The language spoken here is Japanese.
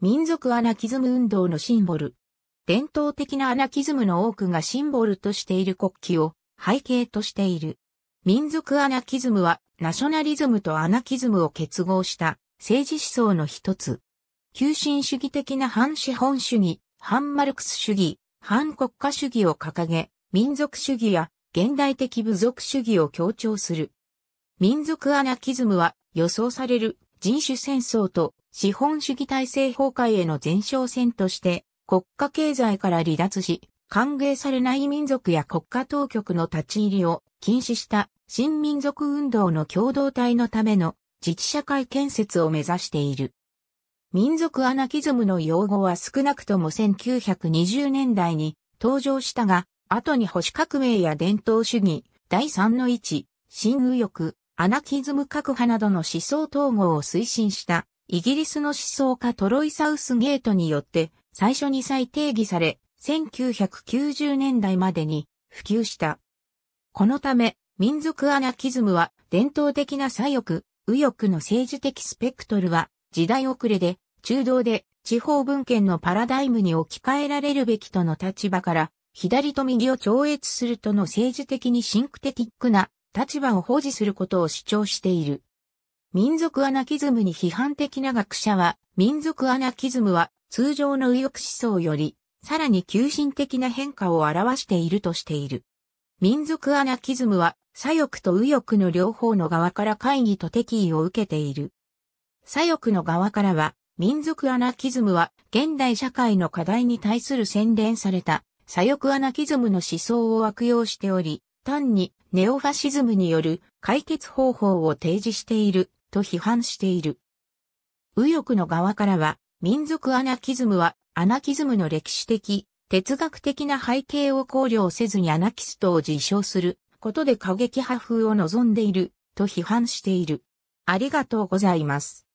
民族アナキズム運動のシンボル。伝統的なアナキズムの多くがシンボルとしている国旗を背景としている。民族アナキズムはナショナリズムとアナキズムを結合した政治思想の一つ。急進主義的な反資本主義、反マルクス主義、反国家主義を掲げ、民族主義や現代的部族主義を強調する。民族アナキズムは予想される人種戦争と資本主義体制崩壊への前哨戦として国家経済から離脱し、歓迎されない民族や国家当局の立ち入りを禁止した新民族運動の共同体のための自治社会建設を目指している。民族アナキズムの用語は少なくとも1920年代に登場したが、後に保守革命や伝統主義、第3の置、新右翼、アナキズム核派などの思想統合を推進したイギリスの思想家トロイ・サウスゲートによって最初に再定義され、1990年代までに普及した。このため、民族アナキズムは伝統的な左翼、右翼の政治的スペクトルは時代遅れで、中道で地方文献のパラダイムに置き換えられるべきとの立場から、左と右を超越するとの政治的にシンクテティックな立場を保持することを主張している。民族アナキズムに批判的な学者は、民族アナキズムは通常の右翼思想より、さらに急進的な変化を表しているとしている。民族アナキズムは左翼と右翼の両方の側から会議と敵意を受けている。左翼の側からは、民族アナキズムは現代社会の課題に対する洗練された左翼アナキズムの思想を悪用しており、単にネオファシズムによる解決方法を提示していると批判している。右翼の側からは、民族アナキズムは、アナキズムの歴史的、哲学的な背景を考慮せずにアナキストを自称することで過激派風を望んでいると批判している。ありがとうございます。